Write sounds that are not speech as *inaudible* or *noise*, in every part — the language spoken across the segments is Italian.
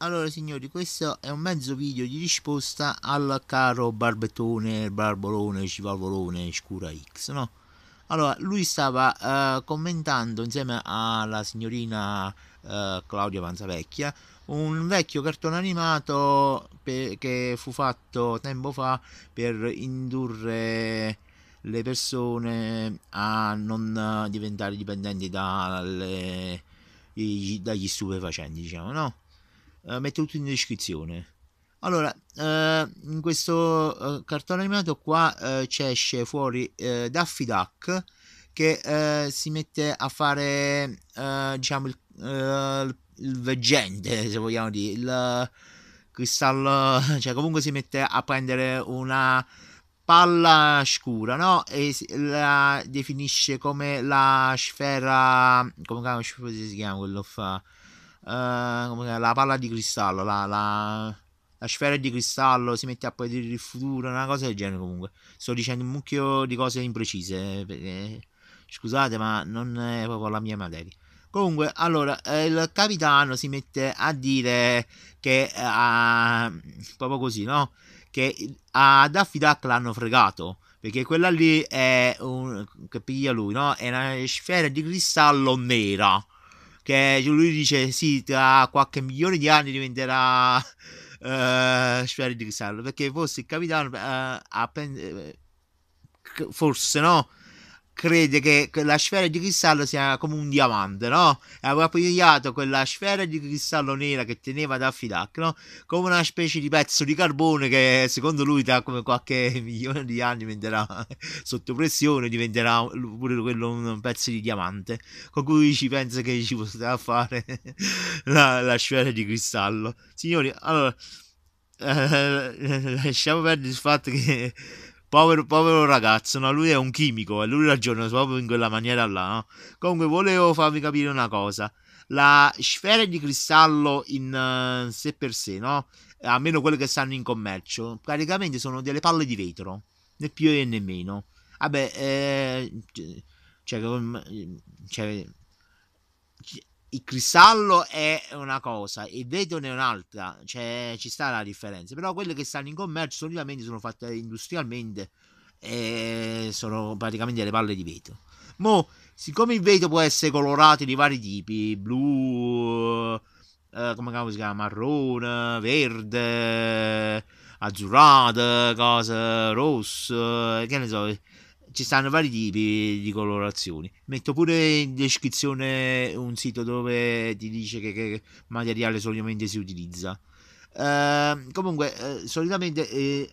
Allora signori, questo è un mezzo video di risposta al caro barbettone, barbolone, civalvolone, scura X, no? Allora, lui stava uh, commentando insieme alla signorina uh, Claudia Panzavecchia un vecchio cartone animato che fu fatto tempo fa per indurre le persone a non diventare dipendenti dalle, dagli stupefacenti, diciamo, no? eh, metto tutto in descrizione. Allora, eh, in questo eh, cartone animato qua eh, c'è esce fuori eh, Daffy Duck che eh, si mette a fare, diciamo, il, il, veggente, *laughs* se vogliamo dire, il cristallo, *laughs* cioè comunque si mette a prendere una palla scura, no? E la definisce come la sfera, come si chiama quello fa? Eh, la palla di cristallo, la, la, la, sfera di cristallo, si mette a predire il futuro, una cosa del genere comunque. Sto dicendo un mucchio di cose imprecise, eh, perché, eh, scusate ma non è proprio la mia materia. Comunque, allora, il capitano si mette a dire che, uh, proprio così, no? Che a Daffy Duck l'hanno fregato perché quella lì è un che piglia lui, no? È una sfera di cristallo nera che lui dice sì, tra qualche milione di anni diventerà uh, *laughs* eh, Schwerdigsal, perché forse il capitano uh, ha pensato eh, forse no crede che la sfera di cristallo sia come un diamante, no? E aveva pigliato quella sfera di cristallo nera che teneva da Duck, no? Come una specie di pezzo di carbone che secondo lui tra come qualche *laughs* milione di anni diventerà *laughs* sotto pressione, diventerà pure quello un pezzo di diamante, con cui ci pensa che ci potrà fare *laughs* la, la sfera di cristallo. Signori, allora... Eh, lasciamo perdere il fatto che Povero, povero, ragazzo, no? lui è un chimico e eh, lui ragiona proprio in quella maniera là. No? Comunque, volevo farvi capire una cosa: la sfera di cristallo in uh, sé per sé, no? almeno quelle che stanno in commercio, praticamente sono delle palle di vetro, né più e né meno. Vabbè, eh, cioè, cioè, il cristallo è una cosa, il vetro è un'altra, cioè ci sta la differenza, però quelle che stanno in commercio solitamente sono fatte industrialmente e sono praticamente le palle di vetro. Mo, siccome il vetro può essere colorato di vari tipi, blu, eh, come si chiama, marrone, verde, azzurrato, cose rosse, eh, che ne so, ci stanno vari tipi di colorazioni. Metto pure in descrizione un sito dove ti dice che, che materiale solitamente si utilizza. Eh, comunque, eh, solitamente eh,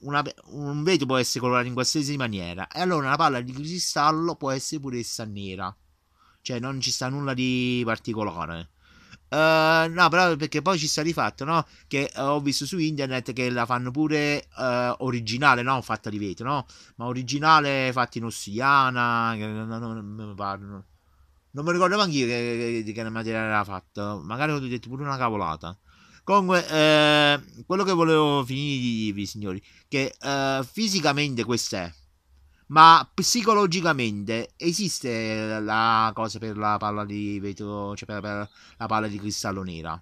una, un vetro può essere colorato in qualsiasi maniera. E allora una palla di cristallo può essere pure essa nera. Cioè non ci sta nulla di particolare. Uh, no, però perché poi ci sta di fatto, no? Che eh, ho visto su internet che la fanno pure uh, originale, no? Fatta di vetro, no? Ma originale fatta in ossidiana, non, non, non mi ricordo neanche io che, che, che materiale era fatto. Magari ho detto pure una cavolata. Comunque, eh, quello che volevo finire di dirvi, signori, che eh, fisicamente questa è ma psicologicamente esiste la cosa per la palla di vetro, cioè per, per la palla di cristallo nera.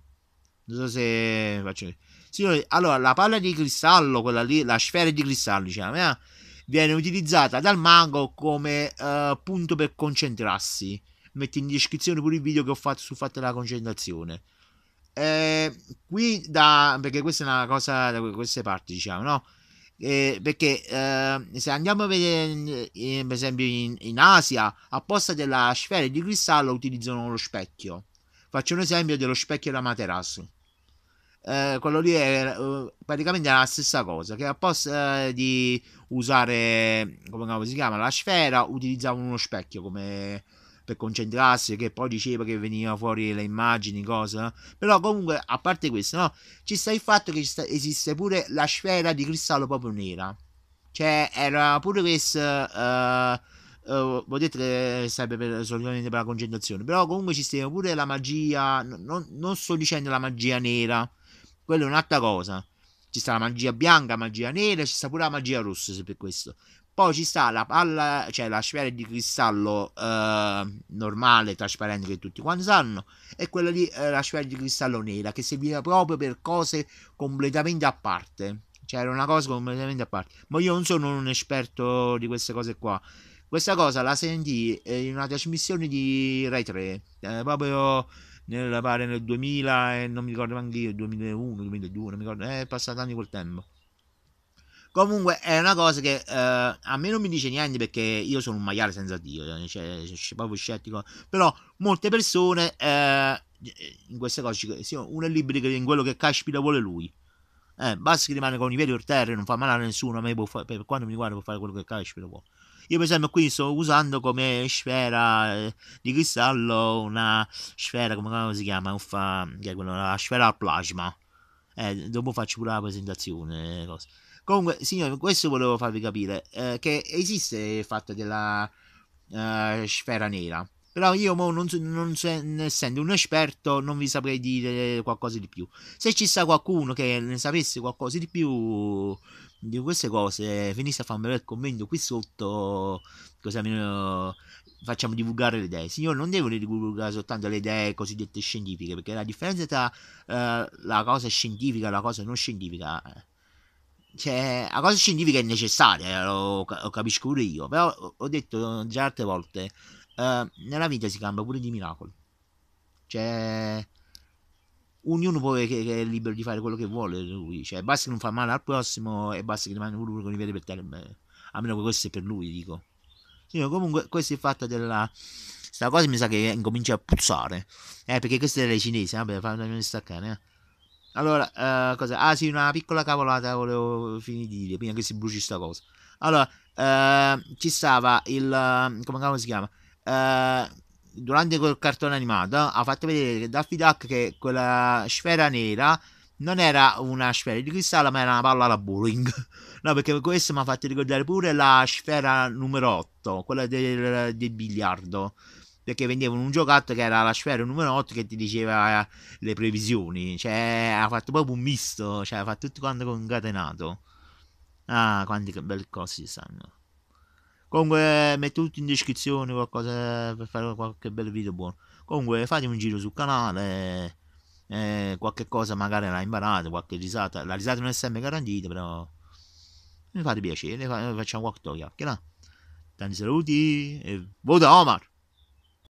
Non so se faccio. Signori, allora la palla di cristallo, quella lì, la sfera di cristallo, diciamo, eh, viene utilizzata dal mago come eh, punto per concentrarsi. Metto in descrizione pure il video che ho fatto sul fatto della concentrazione. Eh, qui da perché questa è una cosa da queste parti, diciamo, no? Eh, perché eh, se andiamo a vedere ehm, per esempio in, in, Asia apposta della sfera di cristallo utilizzano lo specchio faccio un esempio dello specchio da materasso eh, quello lì è eh, praticamente la stessa cosa che a posto eh, di usare come si chiama la sfera utilizzavano uno specchio come per concentrarsi, che poi diceva che veniva fuori le immagini, cosa. Però comunque, a parte questo, no, ci sta il fatto che sta, esiste pure la sfera di cristallo proprio nera. Cioè, era pure questo... Uh, Uh, vuol dire che sarebbe per, solitamente per la concentrazione, però comunque ci stiamo pure la magia, non, non sto dicendo la magia nera, quella è un'altra cosa. Ci sta la magia bianca, magia nera, ci sta pure la magia rossa se per questo. Poi ci sta la palla, cioè la sfera di cristallo eh, normale, trasparente che tutti quanti sanno, e quella di eh, la sfera di cristallo nera che serviva proprio per cose completamente a parte. Cioè era una cosa completamente a parte. Ma io non sono un esperto di queste cose qua. Questa cosa la sentì eh, in una trasmissione di Rai 3, eh, proprio nel, pare nel 2000 e non mi ricordo neanche io, 2001, 2002, non mi ricordo, è passato anni quel tempo. Comunque è una cosa che eh, a me non mi dice niente perché io sono un maiale senza Dio, cioè, proprio scettico, però molte persone eh, in queste cose, uno è libero in quello che caspita vuole lui. Eh, basta che rimane con i piedi per terra, non fa male a nessuno, a me può fa- per quanto mi riguarda può fare quello che caspita vuole. Io per esempio qui sto usando come sfera eh, di cristallo una sfera, come si chiama? Uffa, che è quella, la sfera al plasma. Eh, dopo faccio pure la presentazione. Cosa. Comunque, signori, questo volevo farvi capire, eh, che esiste il fatto della eh, sfera nera. Però io non, non, essendo un esperto non vi saprei dire qualcosa di più. Se ci sta qualcuno che ne sapesse qualcosa di più di queste cose, venisse a farmi il commento qui sotto, così almeno facciamo divulgare le idee. Signori, non devono divulgare soltanto le idee cosiddette scientifiche, perché la differenza tra eh, la cosa scientifica e la cosa non scientifica eh, cioè, la cosa scientifica è necessaria, eh, lo, lo, capisco pure io, però ho detto già altre volte, eh, nella vita si cambia pure di miracoli. Cioè, ognuno può, che, che è libero di fare quello che vuole lui, cioè, basta che non fa male al prossimo e basta che rimane uno con i piedi per terra, a meno che questo è per lui, dico. Sì, comunque questo è il fatto della... Questa cosa mi sa che incomincia a puzzare, eh, perché questa è la cinese, eh, vabbè, fammi staccare, eh. Allora, eh, cosa? Ah sì, una piccola cavolata volevo finire di dire, prima che si bruci sta cosa. Allora, eh, ci stava il... Ehm, come si chiama? Eh, durante quel cartone animato ha fatto vedere che Daffy Duck che quella sfera nera non era una sfera di cristallo ma era una palla alla bowling *laughs* no perché questo mi ha fatto ricordare pure la sfera numero 8 quella del, del biliardo perché vendevano un giocattolo che era la sfera numero 8 che ti diceva eh, le previsioni, cioè ha fatto proprio un misto, cioè ha fatto tutto quanto concatenato. Ah, quante belle cose si sanno. Comunque metto tutto in descrizione qualcosa per fare qualche bel video buono. Comunque fate un giro sul canale. Eh, qualche cosa magari l'ha imparata, qualche risata. La risata non è sempre garantita, però mi fate piacere, facciamo qualche chiacchiera. Tanti saluti e vota Omar!